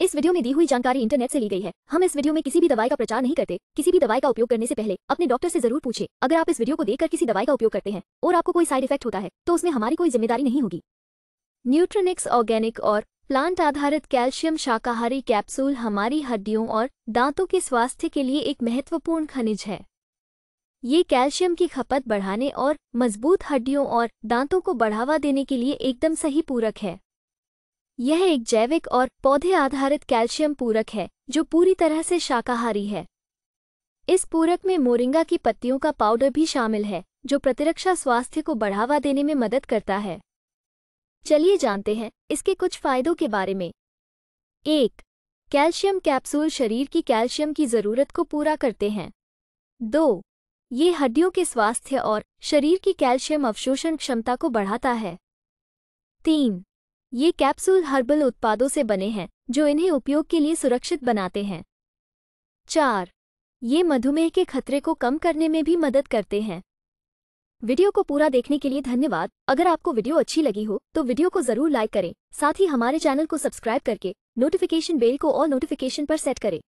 इस वीडियो में दी हुई जानकारी इंटरनेट से ली गई है हम इस वीडियो में किसी भी दवाई का प्रचार नहीं करते किसी भी दवाई का उपयोग करने से पहले अपने डॉक्टर से जरूर पूछे अगर आप इस वीडियो को देखकर किसी दवाई का उपयोग करते हैं और आपको कोई साइड इफेक्ट होता है तो उसमें हमारी कोई जिम्मेदारी नहीं होगी न्यूट्रोनिक्स ऑर्गेनिक और प्लांट आधारित कैल्शियम शाकाहारी कैप्सूल हमारी हड्डियों और दांतों के स्वास्थ्य के लिए एक महत्वपूर्ण खनिज है ये कैल्शियम की खपत बढ़ाने और मजबूत हड्डियों और दांतों को बढ़ावा देने के लिए एकदम सही पूरक है यह एक जैविक और पौधे आधारित कैल्शियम पूरक है जो पूरी तरह से शाकाहारी है इस पूरक में मोरिंगा की पत्तियों का पाउडर भी शामिल है जो प्रतिरक्षा स्वास्थ्य को बढ़ावा देने में मदद करता है चलिए जानते हैं इसके कुछ फायदों के बारे में एक कैल्शियम कैप्सूल शरीर की कैल्शियम की जरूरत को पूरा करते हैं दो ये हड्डियों के स्वास्थ्य और शरीर की कैल्शियम अवशोषण क्षमता को बढ़ाता है तीन ये कैप्सूल हर्बल उत्पादों से बने हैं जो इन्हें उपयोग के लिए सुरक्षित बनाते हैं चार ये मधुमेह के खतरे को कम करने में भी मदद करते हैं वीडियो को पूरा देखने के लिए धन्यवाद अगर आपको वीडियो अच्छी लगी हो तो वीडियो को जरूर लाइक करें साथ ही हमारे चैनल को सब्सक्राइब करके नोटिफिकेशन बेल को ऑल नोटिफिकेशन पर सेट करें